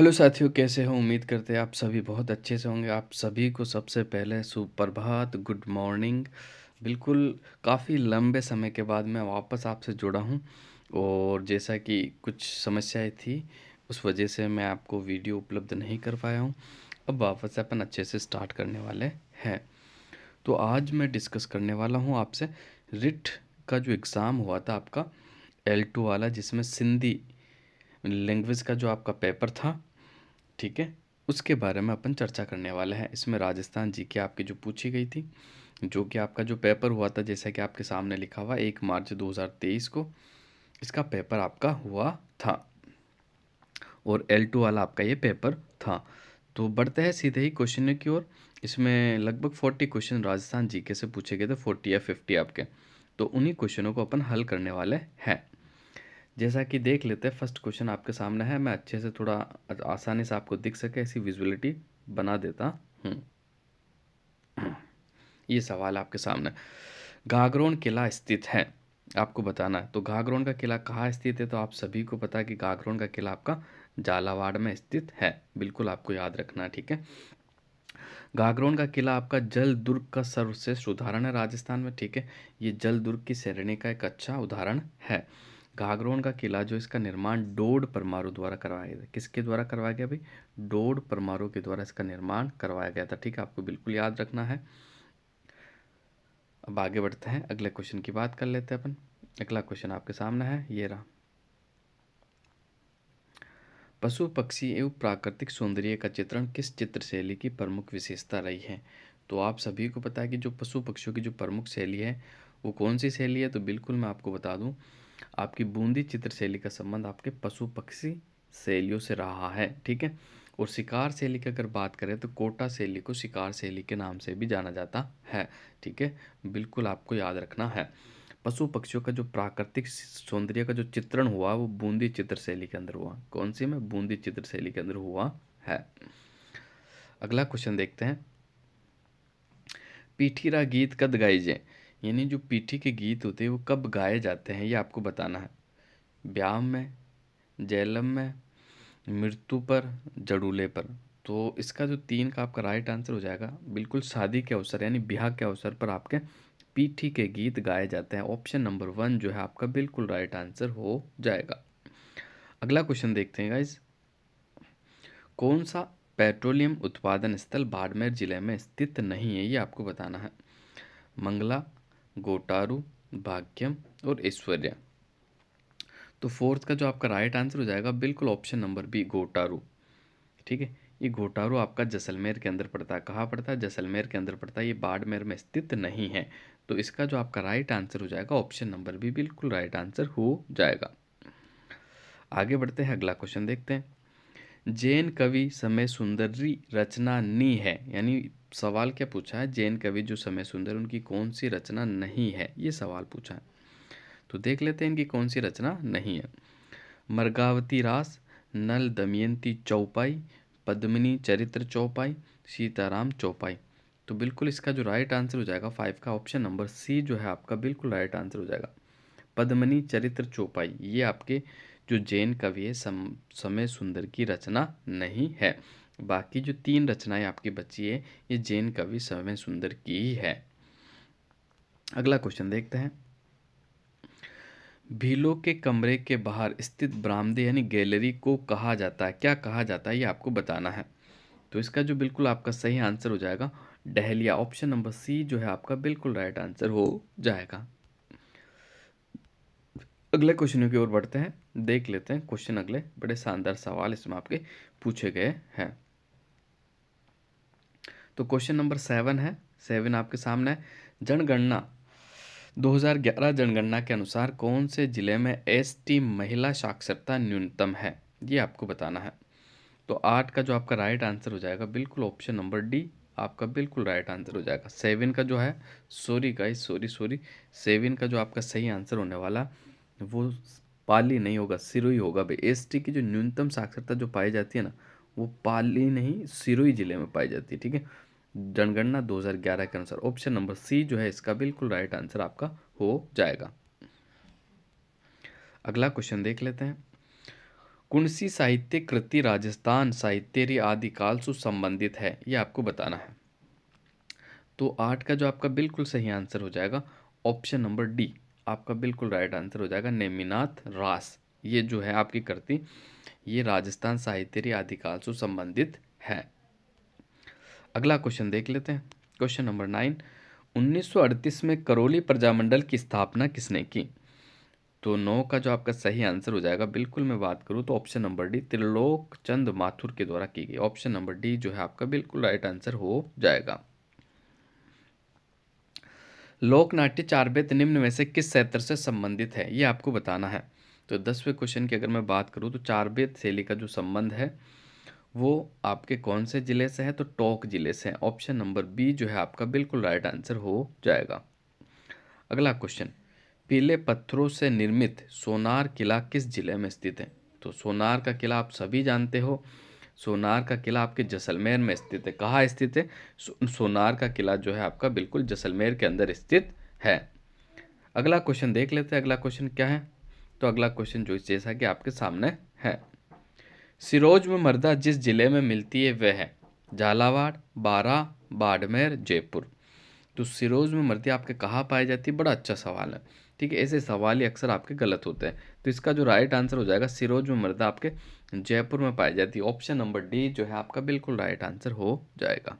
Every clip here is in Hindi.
हेलो साथियों कैसे हो उम्मीद करते हैं आप सभी बहुत अच्छे से होंगे आप सभी को सबसे पहले सुप्रभात गुड मॉर्निंग बिल्कुल काफ़ी लंबे समय के बाद मैं वापस आपसे जुड़ा हूं और जैसा कि कुछ समस्याएं थी उस वजह से मैं आपको वीडियो उपलब्ध नहीं कर पाया हूं अब वापस अपन अच्छे से स्टार्ट करने वाले हैं तो आज मैं डिस्कस करने वाला हूँ आपसे रिट का जो एग्ज़ाम हुआ था आपका एल टू वाला जिसमें सिंधी लैंग्वेज का जो आपका पेपर था ठीक है उसके बारे में अपन चर्चा करने वाले हैं इसमें राजस्थान जी के आपकी जो पूछी गई थी जो कि आपका जो पेपर हुआ था जैसा कि आपके सामने लिखा हुआ एक मार्च 2023 को इसका पेपर आपका हुआ था और एल टू वाला आपका ये पेपर था तो बढ़ते हैं सीधे ही क्वेश्चन की ओर इसमें लगभग फोर्टी क्वेश्चन राजस्थान जी के से पूछे गए थे फोर्टी या फिफ्टी आपके तो उन्हीं क्वेश्चनों को अपन हल करने वाले हैं जैसा कि देख लेते हैं फर्स्ट क्वेश्चन आपके सामने है मैं अच्छे से थोड़ा आसानी से आपको दिख सके ऐसी विजुअलिटी बना देता हूँ ये सवाल आपके सामने घाघरोन किला स्थित है आपको बताना है तो घाघरोन का किला कहाँ स्थित है तो आप सभी को पता है कि घाघरोन का किला आपका झालावाड़ में स्थित है बिल्कुल आपको याद रखना है ठीक है घाघरोन का किला आपका जल दुर्ग का सर्वश्रेष्ठ उदाहरण है राजस्थान में ठीक है ये जल दुर्ग की श्रेणी का एक अच्छा उदाहरण है घाघरोन का किला जो इसका निर्माण डोड परमारू द्वारा करवाया गया किसके द्वारा करवाया गया भाई डोड परमारू के द्वारा इसका निर्माण करवाया गया था ठीक है आपको बिल्कुल याद रखना है अब आगे बढ़ते हैं अगले क्वेश्चन की बात कर लेते हैं अपन अगला क्वेश्चन आपके सामने है ये रहा पशु पक्षी एवं प्राकृतिक सौंदर्य का चित्रण किस चित्र शैली की प्रमुख विशेषता रही है तो आप सभी को पता है कि जो पशु पक्षियों की जो प्रमुख शैली है वो कौन सी शैली है तो बिल्कुल मैं आपको बता दूं आपकी बूंदी चित्र शैली का संबंध आपके पशु पक्षी शैलियों से रहा है ठीक है और शिकार शैली की अगर बात करें तो कोटा शैली को शिकार शैली के नाम से भी जाना जाता है ठीक है बिल्कुल आपको याद रखना है पशु पक्षियों का जो प्राकृतिक सौंदर्य का जो चित्रण हुआ वो बूंदी चित्र शैली के अंदर हुआ कौन सी में बूंदी चित्र शैली के अंदर हुआ है अगला क्वेश्चन देखते हैं पीठीरा गीत कद गाइजे यानी जो पीठी के गीत होते हैं वो कब गाए जाते हैं ये आपको बताना है ब्याह में जैलम में मृत्यु पर जड़ूले पर तो इसका जो तीन का आपका राइट आंसर हो जाएगा बिल्कुल शादी के अवसर यानी ब्याह के अवसर पर आपके पीठी के गीत गाए जाते हैं ऑप्शन नंबर वन जो है आपका बिल्कुल राइट आंसर हो जाएगा अगला क्वेश्चन देखते हैं गाइज कौन सा पेट्रोलियम उत्पादन स्थल बाड़मेर जिले में स्थित नहीं है ये आपको बताना है मंगला गोटारू भाग्यम और ऐश्वर्या तो फोर्थ का जो आपका राइट आंसर हो जाएगा बिल्कुल ऑप्शन नंबर बी गोटारु ठीक है ये घोटारू आपका जैसलमेर के अंदर पड़ता है कहाँ पड़ता है जैसलमेर के अंदर पड़ता है ये बाड़मेर में स्थित नहीं है तो इसका जो आपका राइट आंसर हो जाएगा ऑप्शन नंबर भी बिल्कुल राइट आंसर हो जाएगा आगे बढ़ते हैं अगला क्वेश्चन देखते हैं जैन कवि समय सुंदरी रचना नी है यानी सवाल क्या पूछा है जैन कवि जो समय सुंदर उनकी कौन सी रचना नहीं है ये सवाल पूछा है तो देख लेते हैं इनकी कौन सी रचना नहीं है मर्गावती रास नल दमयंती चौपाई पद्मिनी चरित्र चौपाई सीताराम चौपाई तो बिल्कुल इसका जो राइट आंसर हो जाएगा फाइव का ऑप्शन नंबर सी जो है आपका बिल्कुल राइट आंसर हो जाएगा पद्मनी चरित्र चौपाई ये आपके जो जैन कवि है सम समय सुंदर की रचना नहीं है बाकी जो तीन रचनाएं आपकी बची है ये जैन कवि समय सुंदर की ही है अगला क्वेश्चन देखते हैं भीलो के कमरे के बाहर स्थित ब्रामदे यानी गैलरी को कहा जाता है क्या कहा जाता है ये आपको बताना है तो इसका जो बिल्कुल आपका सही आंसर हो जाएगा डहलिया ऑप्शन नंबर सी जो है आपका बिल्कुल राइट आंसर हो जाएगा अगले क्वेश्चन की ओर बढ़ते हैं देख लेते हैं क्वेश्चन अगले बड़े शानदार सवाल इसमें आपके पूछे गए हैं तो क्वेश्चन नंबर सेवन है सेवन आपके सामने है जनगणना 2011 जनगणना के अनुसार कौन से ज़िले में एसटी महिला साक्षरता न्यूनतम है ये आपको बताना है तो आठ का जो आपका राइट आंसर हो जाएगा बिल्कुल ऑप्शन नंबर डी आपका बिल्कुल राइट आंसर हो जाएगा सेवन का जो है सॉरी का सॉरी सॉरी सेवन का जो आपका सही आंसर होने वाला वो पाली नहीं होगा सिरोही होगा भाई एस की जो न्यूनतम साक्षरता जो पाई जाती है ना वो पाली नहीं सिरोही जिले में पाई जाती है ठीक है जनगणना 2011 के अनुसार ऑप्शन नंबर सी जो है इसका बिल्कुल राइट आंसर आपका हो जाएगा अगला क्वेश्चन देख लेते हैं कौन सी साहित्य कृति राजस्थान साहित्य आदिकाल से संबंधित है ये आपको बताना है तो आठ का जो आपका बिल्कुल सही आंसर हो जाएगा ऑप्शन नंबर डी आपका बिल्कुल राइट आंसर हो जाएगा नेमिनाथ रास ये जो है आपकी कृति ये राजस्थान साहित्य आदि से संबंधित है अगला क्वेश्चन देख लेते हैं क्वेश्चन नंबर नाइन उन्नीस में करौली प्रजामंडल की स्थापना किसने की तो नौ का जो आपका सही आंसर हो जाएगा बिल्कुल मैं बात करूँ तो option number D Trilok Chand Mathur के द्वारा की गई ऑप्शन नंबर डी जो है आपका बिल्कुल राइट आंसर हो जाएगा लोक नाट्य चारबेत निम्न में से किस क्षेत्र से संबंधित है ये आपको बताना है तो दसवें क्वेश्चन की अगर मैं बात करूँ तो चारबेत शैली का जो संबंध है वो आपके कौन से ज़िले से है तो टोंक ज़िले से है ऑप्शन नंबर बी जो है आपका बिल्कुल राइट आंसर हो जाएगा अगला क्वेश्चन पीले पत्थरों से निर्मित सोनार किला किस ज़िले में स्थित है तो सोनार का किला आप सभी जानते हो सोनार का किला आपके जैसलमेर में स्थित है कहाँ स्थित है सोनार का किला जो है आपका बिल्कुल जैसलमेर के अंदर स्थित है अगला क्वेश्चन देख लेते हैं अगला क्वेश्चन क्या है तो अगला क्वेश्चन जो जैसा कि आपके सामने है सिरोज में मर्दा जिस जिले में मिलती है वह है झालावाड़ बारा बाड़मेर जयपुर तो सिरोज में मृत्यु आपके कहाँ पाई जाती है बड़ा अच्छा सवाल है ठीक है ऐसे सवाल ही अक्सर आपके गलत होते हैं तो इसका जो राइट आंसर हो जाएगा सिरोज में मृदा आपके जयपुर में पाई जाती है ऑप्शन नंबर डी जो है आपका बिल्कुल राइट आंसर हो जाएगा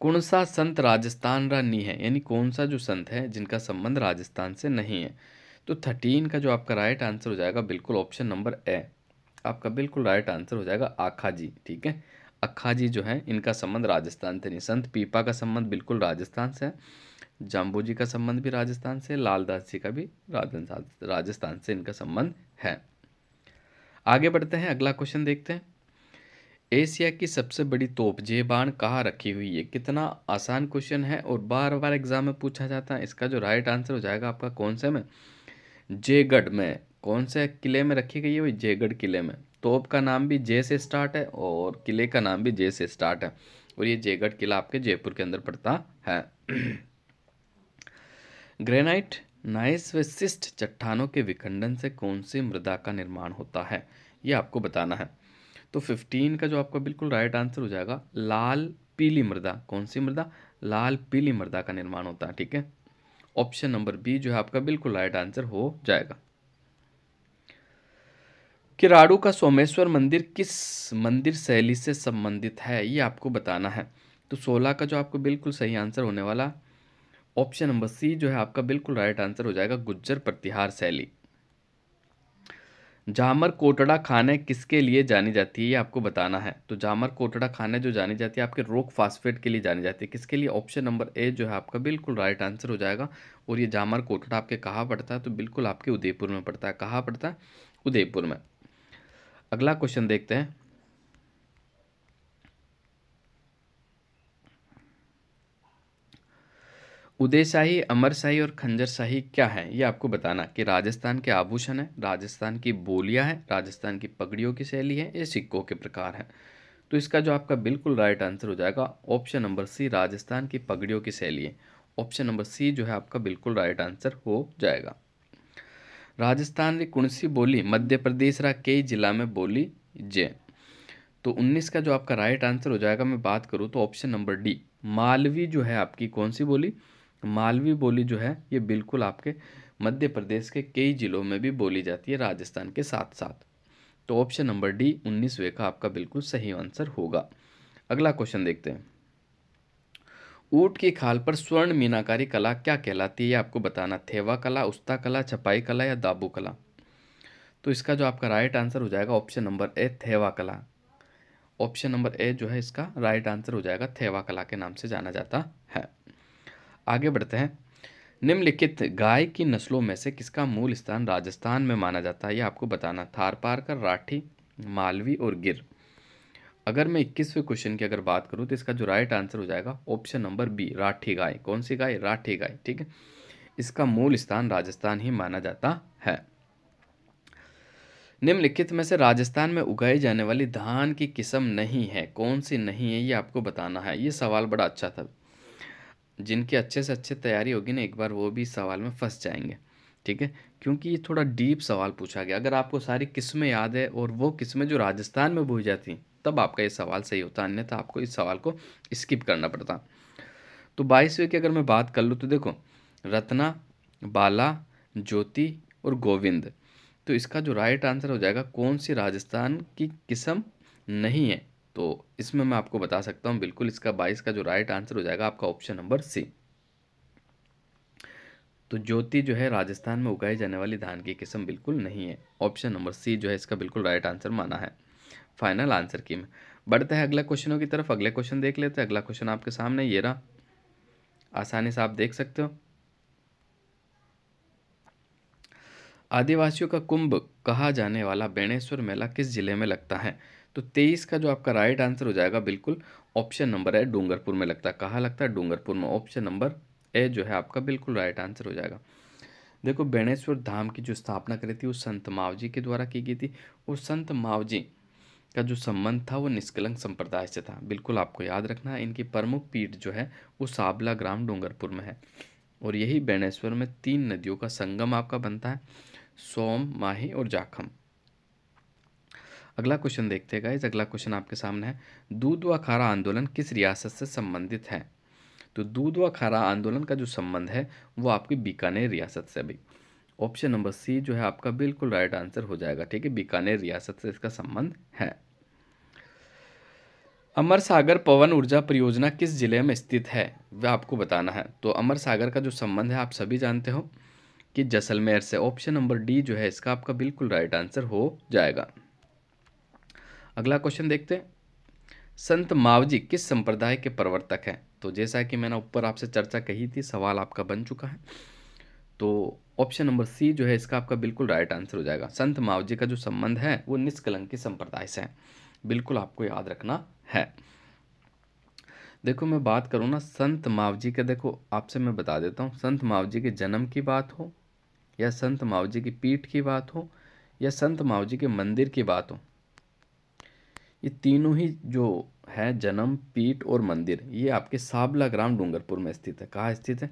कौन सा संत राजस्थान रा नहीं है यानी कौन सा जो संत है जिनका संबंध राजस्थान से नहीं है तो थर्टीन का जो आपका राइट आंसर हो जाएगा बिल्कुल ऑप्शन नंबर ए आपका बिल्कुल राइट आंसर हो जाएगा आखा जी ठीक है जी जो है इनका संबंध राजस्थान से नहीं संत पीपा का संबंध बिल्कुल राजस्थान से है जाम्बू जी का संबंध भी राजस्थान से लालदास जी का भी राजस्थान से इनका संबंध है आगे बढ़ते हैं अगला क्वेश्चन देखते हैं एशिया की सबसे बड़ी तोप बाण कहाँ रखी हुई है कितना आसान क्वेश्चन है और बार बार एग्जाम में पूछा जाता है इसका जो राइट आंसर हो जाएगा आपका कौन से में जयगढ़ में कौन से किले में रखी गई है वही जयगढ़ किले में तोप का नाम भी जे से स्टार्ट है और किले का नाम भी जे से स्टार्ट है और ये जयगढ़ किला आपके जयपुर के अंदर पड़ता है ग्रेनाइट नाइस व शिष्ट चट्टानों के विखंडन से कौन सी मृदा का निर्माण होता है ये आपको बताना है तो फिफ्टीन का जो आपका बिल्कुल राइट आंसर हो जाएगा लाल पीली मृदा कौन सी मृदा लाल पीली मृदा का निर्माण होता है ठीक है ऑप्शन नंबर बी जो है आपका बिल्कुल राइट आंसर हो जाएगा किराड़ू का सोमेश्वर मंदिर किस मंदिर शैली से संबंधित है ये आपको बताना है तो सोलह का जो आपको बिल्कुल सही आंसर होने वाला ऑप्शन नंबर सी जो है आपका बिल्कुल राइट आंसर हो जाएगा गुज्जर प्रतिहार शैली जामर कोटड़ा खाने किसके लिए जानी जाती है ये आपको बताना है तो जामर कोटड़ा खाने जो जानी जाती है आपके रोक फास्फेट के लिए जानी जाती है किसके लिए ऑप्शन नंबर ए जो है आपका बिल्कुल राइट आंसर हो जाएगा और ये जामर कोटड़ा आपके कहाँ पड़ता है तो बिल्कुल आपके उदयपुर में पड़ता है कहाँ पड़ता है उदयपुर में अगला क्वेश्चन देखते हैं उदयशाही अमरशाही और खंजरशाही क्या है ये आपको बताना कि राजस्थान के आभूषण है राजस्थान की बोलियां हैं राजस्थान की पगड़ियों की शैली है ये सिक्कों के प्रकार हैं तो इसका जो आपका बिल्कुल राइट आंसर हो जाएगा ऑप्शन नंबर सी राजस्थान की पगड़ियों की शैली है ऑप्शन नंबर सी जो है आपका बिल्कुल राइट आंसर हो जाएगा राजस्थान की कौन सी बोली मध्य प्रदेश रा कई जिला में बोली जे तो 19 का जो आपका राइट आंसर हो जाएगा मैं बात करूँ तो ऑप्शन नंबर डी मालवी जो है आपकी कौन सी बोली मालवी बोली जो है ये बिल्कुल आपके मध्य प्रदेश के कई जिलों में भी बोली जाती है राजस्थान के साथ साथ तो ऑप्शन नंबर डी उन्नीसवे का आपका बिल्कुल सही आंसर होगा अगला क्वेश्चन देखते हैं ऊट की खाल पर स्वर्ण मीनाकारी कला क्या कहलाती है आपको बताना थेवा कला उस्ता कला छपाई कला या दाबू कला तो इसका जो आपका राइट आंसर हो जाएगा ऑप्शन नंबर ए थेवा कला ऑप्शन नंबर ए जो है इसका राइट आंसर हो जाएगा थेवा कला के नाम से जाना जाता है आगे बढ़ते हैं निम्नलिखित गाय की नस्लों में से किसका मूल स्थान राजस्थान में माना जाता है यह आपको बताना थारपारकर राठी मालवी और गिर अगर मैं इक्कीसवें क्वेश्चन की अगर बात करूँ तो इसका जो राइट आंसर हो जाएगा ऑप्शन नंबर बी राठी गाय कौन सी गाय राठी गाय ठीक है इसका मूल स्थान राजस्थान ही माना जाता है निम्नलिखित में से राजस्थान में उगाई जाने वाली धान की किस्म नहीं है कौन सी नहीं है ये आपको बताना है ये सवाल बड़ा अच्छा था जिनकी अच्छे से अच्छे तैयारी होगी ना एक बार वो भी सवाल में फंस जाएंगे ठीक है क्योंकि ये थोड़ा डीप सवाल पूछा गया अगर आपको सारी किस्में याद है और वो किस्में जो राजस्थान में बोई जाती तब आपका ये सवाल सही होता अन्यथा आपको इस सवाल को स्किप करना पड़ता तो बाईसवें की अगर मैं बात कर लूँ तो देखो रत्ना बाला ज्योति और गोविंद तो इसका जो राइट आंसर हो जाएगा कौन सी राजस्थान की किस्म नहीं है तो इसमें मैं आपको बता सकता हूँ बिल्कुल इसका बाईस का जो राइट आंसर हो जाएगा आपका ऑप्शन नंबर सी तो ज्योति जो है राजस्थान में उगाई जाने वाली धान की किस्म बिल्कुल नहीं है ऑप्शन नंबर सी जो है इसका बिल्कुल राइट आंसर माना है फाइनल आंसर की में बढ़ते हैं अगले क्वेश्चनों की तरफ अगले क्वेश्चन देख लेते हैं अगला क्वेश्चन आपके सामने ये रहा आसानी से आप देख सकते हो आदिवासियों का कुंभ कहा जाने वाला बेणेश्वर मेला किस जिले में लगता है तो तेईस का जो आपका राइट आंसर हो जाएगा बिल्कुल ऑप्शन नंबर है डूंगरपुर में लगता है कहाँ लगता है डूंगरपुर में ऑप्शन नंबर ए जो है आपका बिल्कुल राइट आंसर हो जाएगा देखो बेणेश्वर धाम की जो स्थापना करी थी वो संत मावजी के द्वारा की गई थी और संत मावजी का जो संबंध था वो निष्कलंक संप्रदाय से था बिल्कुल आपको याद रखना है इनकी प्रमुख पीठ जो है वो साबला ग्राम डूंगरपुर में है और यही बेणेश्वर में तीन नदियों का संगम आपका बनता है सोम माही और जाखम अगला क्वेश्चन देखते हैं इस अगला क्वेश्चन आपके सामने है दूध व खारा आंदोलन किस रियासत से संबंधित है तो दूध व खारा आंदोलन का जो संबंध है वो आपकी बीकानेर रियासत से भी ऑप्शन नंबर सी जो है आपका बिल्कुल राइट आंसर हो जाएगा ठीक है बीकानेर रियासत से इसका संबंध है अमर सागर पवन ऊर्जा परियोजना किस जिले में स्थित है वह आपको बताना है तो अमर सागर का जो संबंध है आप सभी जानते हो कि जैसलमेर से ऑप्शन नंबर डी जो है इसका आपका बिल्कुल राइट आंसर हो जाएगा अगला क्वेश्चन देखते हैं संत मावजी किस संप्रदाय के प्रवर्तक हैं तो जैसा कि मैंने ऊपर आपसे चर्चा कही थी सवाल आपका बन चुका है तो ऑप्शन नंबर सी जो है इसका आपका बिल्कुल राइट आंसर हो जाएगा संत मावजी का जो संबंध है वो निष्कलंकी संप्रदाय से है बिल्कुल आपको याद रखना है देखो मैं बात करूँ ना संत मावजी के देखो आपसे मैं बता देता हूँ संत मावजी के जन्म की बात हो या संत मावजी की पीठ की बात हो या संत मावजी के मंदिर की बात हो ये तीनों ही जो है जन्म पीठ और मंदिर ये आपके साबला ग्राम डूंगरपुर में स्थित है कहाँ स्थित है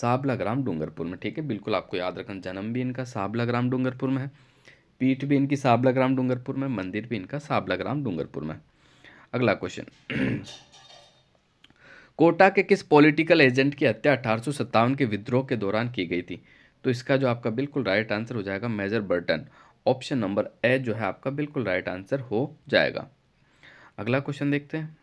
साबला ग्राम डूंगरपुर में ठीक है बिल्कुल आपको याद रखना जन्म भी इनका साबला ग्राम डूंगरपुर में है पीठ भी इनकी साबला ग्राम डूंगरपुर में मंदिर भी इनका साबला ग्राम डूंगरपुर में अगला क्वेश्चन कोटा के किस पॉलिटिकल एजेंट की हत्या अठारह के विद्रोह के दौरान की गई थी तो इसका जो आपका बिल्कुल राइट आंसर हो जाएगा major Burton option number A जो है आपका बिल्कुल राइट आंसर हो जाएगा अगला क्वेश्चन देखते हैं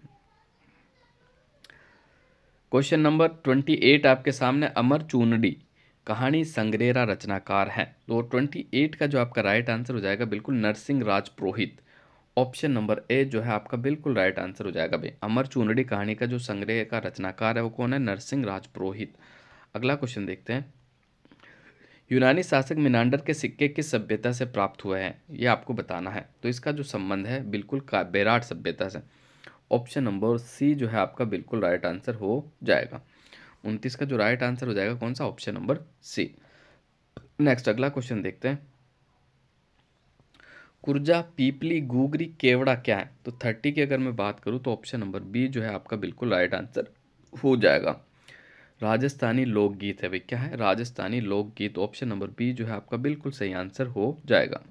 क्वेश्चन नंबर ट्वेंटी एट आपके सामने अमर चूनडी कहानी संग्रेरा रचनाकार है तो ट्वेंटी एट का जो आपका राइट आंसर हो जाएगा बिल्कुल Narsingh Raj Purohit option number A जो है आपका बिल्कुल राइट आंसर हो जाएगा भाई अमर चूनड़ी कहानी का जो संग्रह का रचनाकार है वो कौन है नरसिंह राज पुरोहित अगला क्वेश्चन देखते हैं यूनानी शासक मिनांडर के सिक्के किस सभ्यता से प्राप्त हुए हैं ये आपको बताना है तो इसका जो संबंध है बिल्कुल बेराट सभ्यता से ऑप्शन नंबर सी जो है आपका बिल्कुल राइट आंसर हो जाएगा उनतीस का जो राइट आंसर हो जाएगा कौन सा ऑप्शन नंबर सी नेक्स्ट अगला क्वेश्चन देखते हैं कुर्जा पीपली गुगरी केवड़ा क्या है तो थर्टी की अगर मैं बात करूं तो ऑप्शन नंबर बी जो है आपका बिल्कुल राइट आंसर हो जाएगा राजस्थानी लोकगीत है भाई क्या है राजस्थानी लोकगीत ऑप्शन नंबर बी जो है आपका बिल्कुल सही आंसर हो जाएगा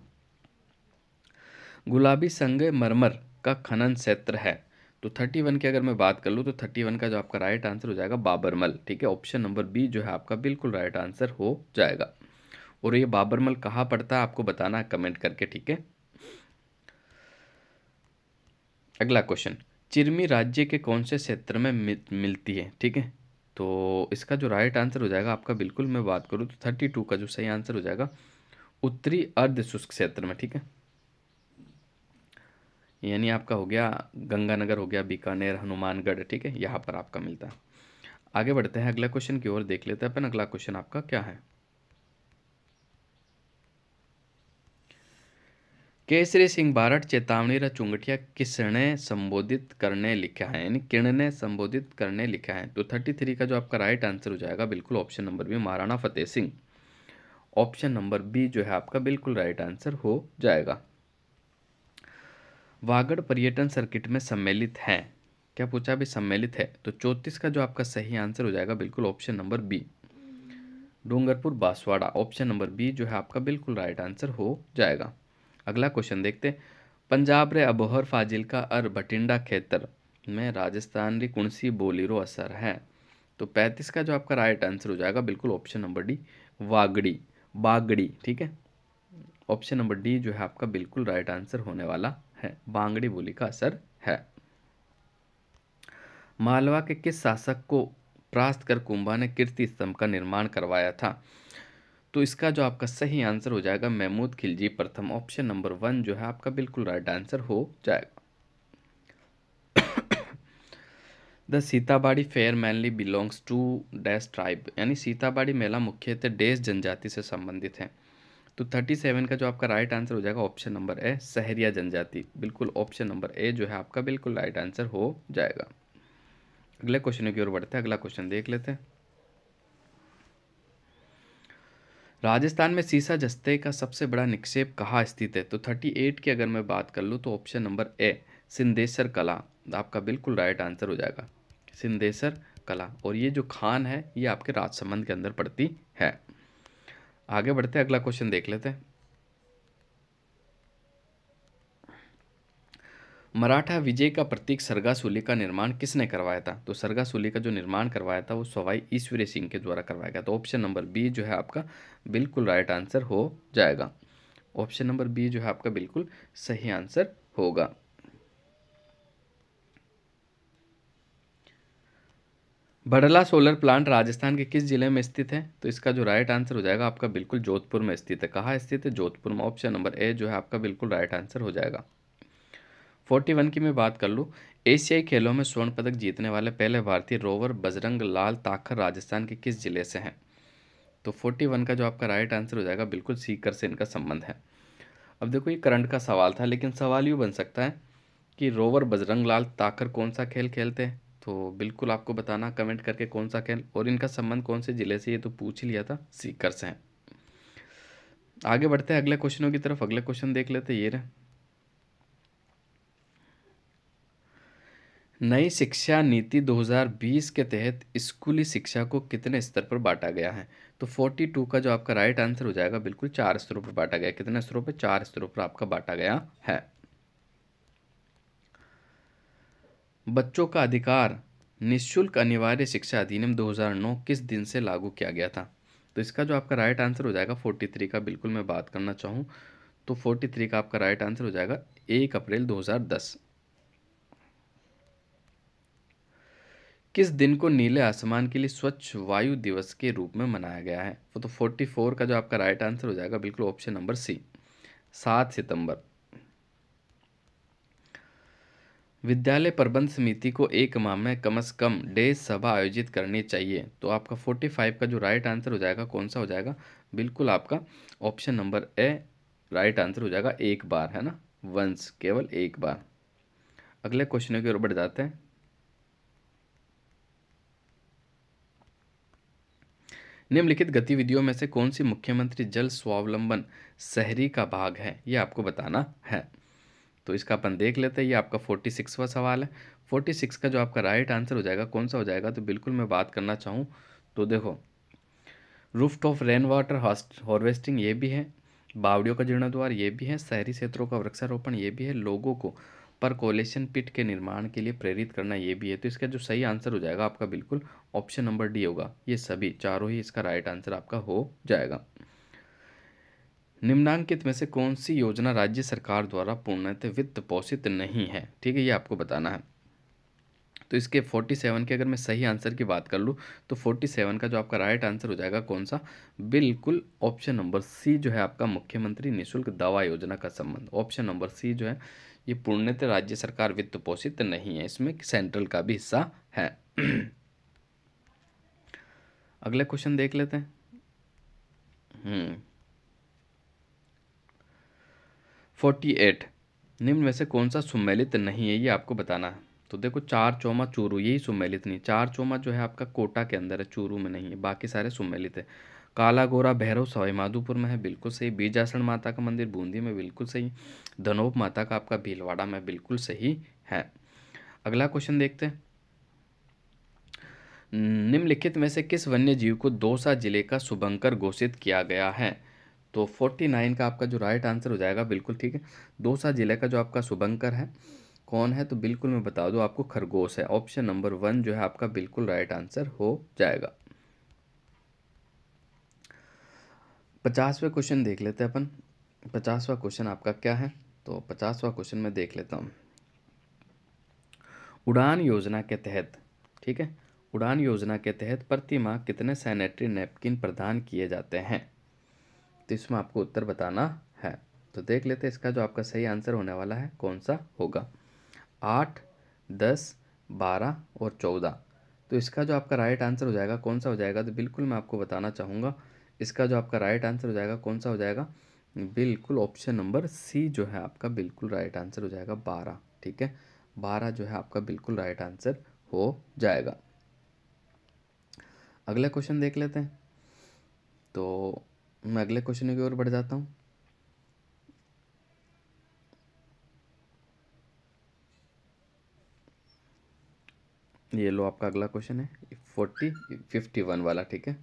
गुलाबी संगय मरमर का खनन क्षेत्र है तो थर्टी वन की अगर मैं बात कर लूँ तो थर्टी वन का जो आपका राइट आंसर हो जाएगा बाबरमल ठीक है ऑप्शन नंबर बी जो है आपका बिल्कुल राइट आंसर हो जाएगा और ये बाबरमल कहाँ पड़ता है आपको बताना है कमेंट करके ठीक है अगला क्वेश्चन चिरमी राज्य के कौन से क्षेत्र में मिलती है ठीक है तो इसका जो राइट आंसर हो जाएगा आपका बिल्कुल मैं बात करूँ तो थर्टी टू का जो सही आंसर हो जाएगा उत्तरी अर्ध शुष्क क्षेत्र में ठीक है यानी आपका हो गया गंगानगर हो गया बीकानेर हनुमानगढ़ ठीक है यहाँ पर आपका मिलता है आगे बढ़ते हैं अगला क्वेश्चन की ओर देख लेते हैं अपन अगला क्वेश्चन आपका क्या है केसरी सिंह भारत चेतावनी र चुंगठिया किसने संबोधित करने लिखा है यानी किरण संबोधित करने लिखा है तो थर्टी थ्री का जो आपका राइट आंसर हो जाएगा बिल्कुल option number B Maharana Fateh Singh option number B जो है आपका बिल्कुल राइट आंसर हो जाएगा वागड़ पर्यटन सर्किट में सम्मिलित है क्या पूछा भी सम्मिलित है तो चौंतीस का जो आपका सही आंसर हो जाएगा बिल्कुल option number B Dungarpur Banswara option number B जो है आपका बिल्कुल राइट आंसर हो जाएगा अगला क्वेश्चन देखते पंजाब रे अबोहर फाजिल का अर भटिंडा खेतर में राजस्थान री कौन बोलीरो असर है तो पैंतीस का जो आपका राइट आंसर हो जाएगा बिल्कुल option number D Vagdi Bagdi ठीक है ऑप्शन नंबर डी जो है आपका बिल्कुल राइट आंसर होने वाला है बांगड़ी बोली का असर है मालवा के किस शासक को प्रास्त कर कुंभा ने कीर्ति स्तंभ का निर्माण करवाया था तो इसका जो आपका सही आंसर हो जाएगा महमूद खिलजी प्रथम ऑप्शन नंबर वन जो है आपका बिल्कुल राइट आंसर हो जाएगा the Sitabari fair mainly belongs to dash tribe यानी सीताबाड़ी मेला मुख्यतः डेस जनजाति से संबंधित है तो थर्टी सेवन का जो आपका राइट आंसर हो जाएगा ऑप्शन नंबर ए सहरिया जनजाति बिल्कुल ऑप्शन नंबर ए जो है आपका बिल्कुल राइट आंसर हो जाएगा अगले क्वेश्चन की ओर बढ़ते हैं अगला क्वेश्चन देख लेते हैं राजस्थान में सीसा जस्ते का सबसे बड़ा निक्षेप कहाँ स्थित है तो थर्टी एट की अगर मैं बात कर लूँ तो ऑप्शन नंबर ए सिंधेश्वर कला आपका बिल्कुल राइट आंसर हो जाएगा सिंधेश्वर कला और ये जो खान है ये आपके राजसमंद के अंदर पड़ती है आगे बढ़ते हैं अगला क्वेश्चन देख लेते हैं मराठा विजय का प्रतीक सरगासूली का निर्माण किसने करवाया था तो सरगासूली का जो निर्माण करवाया था वो सवाई ईश्वरी सिंह के द्वारा करवाया गया तो ऑप्शन नंबर बी जो है आपका बिल्कुल राइट आंसर हो जाएगा ऑप्शन नंबर बी जो है आपका बिल्कुल सही आंसर होगा बड़ला सोलर प्लांट राजस्थान के किस जिले में स्थित है तो इसका जो राइट आंसर हो जाएगा आपका बिल्कुल जोधपुर में स्थित है कहाँ स्थित है जोधपुर में ऑप्शन नंबर ए जो है आपका बिल्कुल राइट आंसर हो जाएगा फोर्टी वन की मैं बात कर लूँ एशियाई खेलों में स्वर्ण पदक जीतने वाले पहले भारतीय रोवर बजरंग लाल ताखर राजस्थान के किस जिले से हैं तो फोर्टी वन का जो आपका राइट आंसर हो जाएगा बिल्कुल सीकर से इनका संबंध है अब देखो ये करंट का सवाल था लेकिन सवाल यूँ बन सकता है कि रोवर बजरंग लाल ताखर कौन सा खेल खेलते हैं तो बिल्कुल आपको बताना कमेंट करके कौन सा खेल और इनका संबंध कौन से ज़िले से ये तो पूछ ही लिया था सीकर से हैं आगे बढ़ते हैं अगले क्वेश्चनों की तरफ अगले क्वेश्चन देख लेते ये रहे नई शिक्षा नीति 2020 के तहत स्कूली शिक्षा को कितने स्तर पर बांटा गया है तो 42 का जो आपका राइट आंसर हो जाएगा बिल्कुल चार स्तरों पर बांटा गया कितने स्तरों पर चार स्तरों पर आपका बांटा गया है बच्चों का अधिकार निःशुल्क अनिवार्य शिक्षा अधिनियम 2009 किस दिन से लागू किया गया था तो इसका जो आपका राइट आंसर हो जाएगा 43 का बिल्कुल मैं बात करना चाहूँ तो 43 का आपका राइट आंसर हो जाएगा एक अप्रैल 2010 किस दिन को नीले आसमान के लिए स्वच्छ वायु दिवस के रूप में मनाया गया है वो तो 44 का जो आपका राइट आंसर हो जाएगा बिल्कुल ऑप्शन नंबर सी सात सितंबर विद्यालय प्रबंध समिति को एक माह में कम से कम डे सभा आयोजित करनी चाहिए तो आपका फोर्टी फाइव का जो राइट आंसर हो जाएगा कौन सा हो जाएगा बिल्कुल आपका option number A right answer हो जाएगा एक बार है ना वंस केवल एक बार अगले क्वेश्चन की ओर बढ़ जाते हैं निम्नलिखित गतिविधियों में से कौन सी मुख्यमंत्री जल स्वावलंबन शहरी का भाग है यह आपको बताना है तो इसका अपन देख लेते हैं ये आपका फोर्टी सिक्सवा सवाल है फोर्टी सिक्स का जो आपका राइट आंसर हो जाएगा कौन सा हो जाएगा तो बिल्कुल मैं बात करना चाहूँ तो देखो roof top rain water harvesting ये भी है बावड़ियों का जीर्णोद्वार ये भी है शहरी क्षेत्रों का वृक्षारोपण ये भी है लोगों को पर कोलेशन पिट के निर्माण के लिए प्रेरित करना ये भी है तो इसका जो सही आंसर हो जाएगा आपका बिल्कुल ऑप्शन नंबर डी होगा ये सभी चारों ही इसका राइट आंसर आपका हो जाएगा निम्नांकित में से कौन सी योजना राज्य सरकार द्वारा पूर्णतः वित्त पोषित नहीं है ठीक है ये आपको बताना है तो इसके 47 के अगर मैं सही आंसर की बात कर लूँ तो 47 का जो आपका राइट आंसर हो जाएगा कौन सा बिल्कुल ऑप्शन नंबर सी जो है आपका मुख्यमंत्री निःशुल्क दवा योजना का संबंध ऑप्शन नंबर सी जो है ये पूर्णतः राज्य सरकार वित्त पोषित नहीं है इसमें सेंट्रल का भी हिस्सा है अगला क्वेश्चन देख लेते हैं हम्म फोर्टी एट निम्न में से कौन सा सुमेलित नहीं है ये आपको बताना है तो देखो चार चौमा चूरू यही सुमेलित नहीं चार चौमा जो है आपका कोटा के अंदर है चूरू में नहीं है बाकी सारे सुमेलित है काला गोरा भैरव सवाई माधोपुर में है बिल्कुल सही बीजासन माता का मंदिर बूंदी में बिल्कुल सही धनोप माता का आपका भीलवाड़ा में बिल्कुल सही है अगला क्वेश्चन देखते हैं निम्नलिखित में से किस वन्य जीव को दौसा जिले का शुभंकर घोषित किया गया है तो फोर्टी नाइन का आपका जो राइट आंसर हो जाएगा बिल्कुल ठीक है दोसा जिले का जो आपका शुभंकर है कौन है तो बिल्कुल मैं बता दूँ आपको खरगोश है ऑप्शन नंबर वन जो है आपका बिल्कुल राइट आंसर हो जाएगा पचासवें क्वेश्चन देख लेते हैं अपन पचासवा क्वेश्चन आपका क्या है तो पचासवा क्वेश्चन मैं देख लेता हूँ उड़ान योजना के तहत ठीक है उड़ान योजना के तहत प्रति माह कितने सैनिटरी नैपकिन प्रदान किए जाते हैं तो इसमें आपको उत्तर बताना है तो देख लेते हैं इसका जो आपका सही आंसर होने वाला है कौन सा होगा आठ दस बारह और चौदह तो इसका जो आपका राइट आंसर हो जाएगा कौन सा हो जाएगा तो बिल्कुल मैं आपको बताना चाहूँगा इसका जो आपका राइट आंसर हो जाएगा कौन सा हो जाएगा बिल्कुल ऑप्शन नंबर सी जो है आपका बिल्कुल राइट आंसर हो जाएगा बारह ठीक है बारह जो है आपका बिल्कुल राइट आंसर हो जाएगा अगला क्वेश्चन देख लेते हैं तो मैं अगले क्वेश्चन की ओर बढ़ जाता हूँ ये लो आपका अगला क्वेश्चन है फोर्टी फिफ्टी वन वाला ठीक है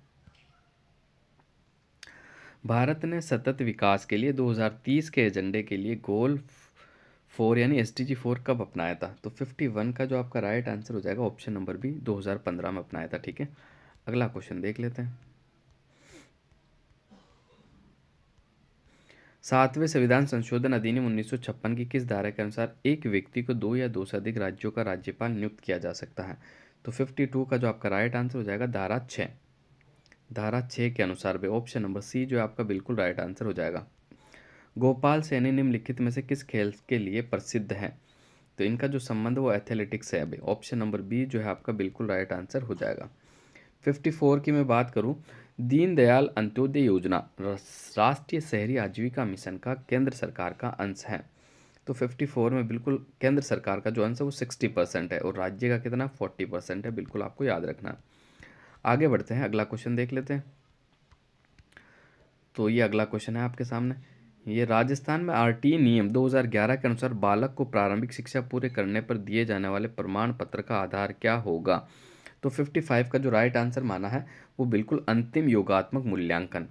भारत ने सतत विकास के लिए 2030 के एजेंडे के लिए गोल फोर यानी एस डी फोर कब अपनाया था तो फिफ्टी वन का जो आपका राइट आंसर हो जाएगा ऑप्शन नंबर बी 2015 में अपनाया था ठीक है अगला क्वेश्चन देख लेते हैं सातवें संविधान संशोधन अधिनियम उन्नीस की किस धारा के अनुसार एक व्यक्ति को दो या दो से अधिक राज्यों का राज्यपाल नियुक्त किया जा सकता है तो 52 का जो आपका राइट आंसर हो जाएगा धारा छः धारा छः के अनुसार भी ऑप्शन नंबर सी जो आपका बिल्कुल राइट आंसर हो जाएगा गोपाल सैनी निम्नलिखित में से किस खेल के लिए प्रसिद्ध है तो इनका जो संबंध वो एथलेटिक्स है अभी ऑप्शन नंबर बी जो है आपका बिल्कुल राइट आंसर हो जाएगा 54 की मैं बात करूँ दीनदयाल अंत्योदय योजना राष्ट्रीय शहरी आजीविका मिशन का केंद्र सरकार का अंश है तो 54 में बिल्कुल केंद्र सरकार का जो अंश है वो 60 परसेंट है और राज्य का कितना 40 परसेंट है बिल्कुल आपको याद रखना आगे बढ़ते हैं अगला क्वेश्चन देख लेते हैं तो ये अगला क्वेश्चन है आपके सामने ये राजस्थान में आर नियम 2011 के अनुसार बालक को प्रारंभिक शिक्षा पूरे करने पर दिए जाने वाले प्रमाण पत्र का आधार क्या होगा तो 55 का जो राइट आंसर माना है वो बिल्कुल अंतिम योगात्मक मूल्यांकन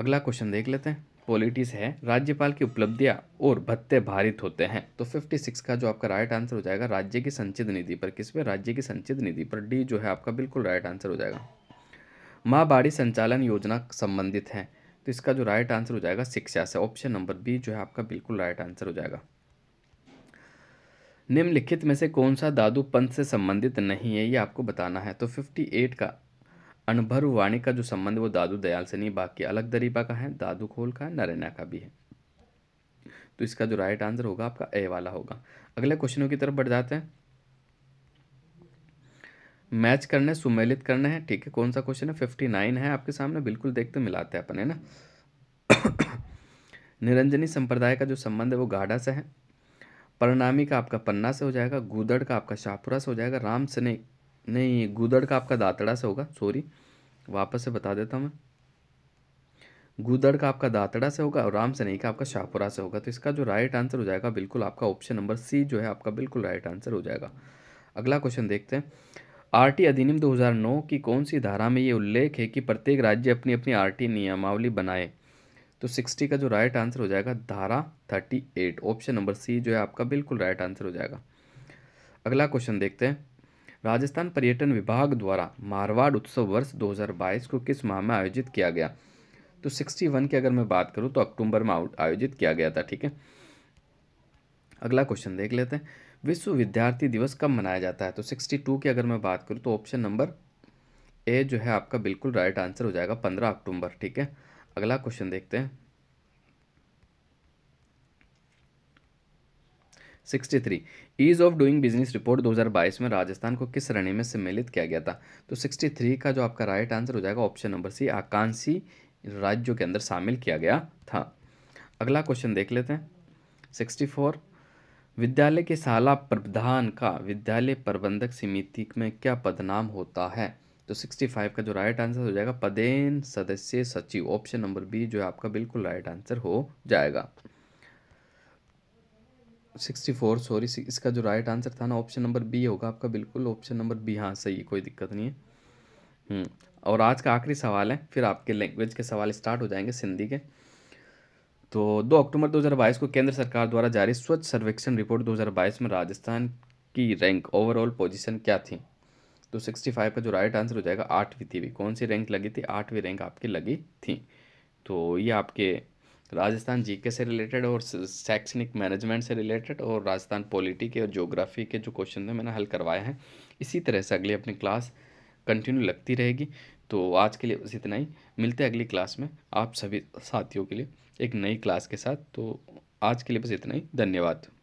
अगला क्वेश्चन देख लेते हैं पॉलिटिक्स है राज्यपाल की उपलब्धियां और भत्ते भारित होते हैं तो 56 का जो आपका राइट आंसर हो जाएगा राज्य की संचित निधि पर किस पे राज्य की संचित निधि पर डी जो है आपका बिल्कुल राइट आंसर हो जाएगा माँ बाड़ी संचालन योजना संबंधित है तो इसका जो राइट आंसर हो जाएगा शिक्षा से ऑप्शन नंबर बी जो है आपका बिल्कुल राइट आंसर हो जाएगा निम्नलिखित में से कौन सा दादू पंथ से संबंधित नहीं है ये आपको बताना है तो 58 का अनुभव वाणी का जो संबंध वो दादू दयाल से नहीं बाकी अलग दरीबा का है दादू खोल का नरेना का भी है तो इसका जो राइट आंसर होगा आपका ए वाला होगा अगले क्वेश्चनों की तरफ बढ़ जाते हैं मैच करने सुमेलित करने हैं ठीक है कौन सा क्वेश्चन है फिफ्टी नाइन है आपके सामने बिल्कुल देखते मिलाते हैं अपन है ना निरंजनी संप्रदाय का जो संबंध है वो गाढ़ा से है परिणामी का आपका पन्ना से हो जाएगा गुदड़ का आपका शाहपुरा से हो जाएगा राम स्नेक नहीं गुदड़ का आपका दातड़ा से होगा सॉरी वापस से बता देता हूँ मैं गुदड़ का आपका दातड़ा से होगा और राम सनेही का आपका शाहपुरा से होगा तो इसका जो राइट आंसर हो जाएगा बिल्कुल आपका ऑप्शन नंबर सी जो है आपका बिल्कुल राइट आंसर हो जाएगा अगला क्वेश्चन देखते हैं आरटी अधिनियम 2009 की कौन सी धारा में ये उल्लेख है कि प्रत्येक राज्य अपनी अपनी आरटी नियमावली बनाए तो सिक्सटी का जो राइट आंसर हो जाएगा धारा thirty eight option number C जो है आपका बिल्कुल राइट आंसर हो जाएगा अगला क्वेश्चन देखते हैं राजस्थान पर्यटन विभाग द्वारा मारवाड़ उत्सव वर्ष 2022 को किस माह में आयोजित किया गया तो 61 की अगर मैं बात करूं तो अक्टूबर में आयोजित किया गया था ठीक है अगला क्वेश्चन देख लेते हैं विश्व विद्यार्थी दिवस कब मनाया जाता है तो टू की अगर मैं बात करूँ तो ऑप्शन नंबर ए जो है आपका बिल्कुल राइट आंसर हो जाएगा पंद्रह अक्टूबर ठीक है अगला क्वेश्चन देखते हैं sixty three ease of doing business report 2022 में राजस्थान को किस श्रेणी में सम्मिलित किया गया था तो सिक्सटी थ्री का जो आपका राइट आंसर हो जाएगा ऑप्शन नंबर सी आकांक्षी राज्यों के अंदर शामिल किया गया था अगला क्वेश्चन देख लेते हैं सिक्सटी फोर विद्यालय के शाला प्रधान का विद्यालय प्रबंधक समिति में क्या पदनाम होता है तो सिक्सटी फाइव का जो राइट आंसर हो जाएगा पदेन सदस्य सचिव ऑप्शन नंबर बी जो है आपका बिल्कुल राइट आंसर हो जाएगा सिक्सटी फोर सॉरी इसका जो राइट आंसर था ना ऑप्शन नंबर बी होगा आपका बिल्कुल ऑप्शन नंबर बी हाँ सही कोई दिक्कत नहीं है हम्म, और आज का आखिरी सवाल है फिर आपके लैंग्वेज के सवाल स्टार्ट हो जाएंगे सिंधी के तो 2 अक्टूबर 2022 को केंद्र सरकार द्वारा जारी स्वच्छ सर्वेक्षण रिपोर्ट 2022 में राजस्थान की रैंक ओवरऑल पोजीशन क्या थी तो सिक्सटी फाइव का जो राइट आंसर हो जाएगा आठवीं थी भी कौन सी रैंक लगी थी आठवीं रैंक आपकी लगी थी तो ये आपके राजस्थान जीके से रिलेटेड और शैक्षणिक मैनेजमेंट से रिलेटेड और राजस्थान पॉलिटी के और ज्योग्राफी के जो क्वेश्चन थे मैंने हल करवाए हैं इसी तरह से अगली अपनी क्लास कंटिन्यू लगती रहेगी तो आज के लिए बस इतना ही मिलते हैं अगली क्लास में आप सभी साथियों के लिए एक नई क्लास के साथ तो आज के लिए बस इतना ही धन्यवाद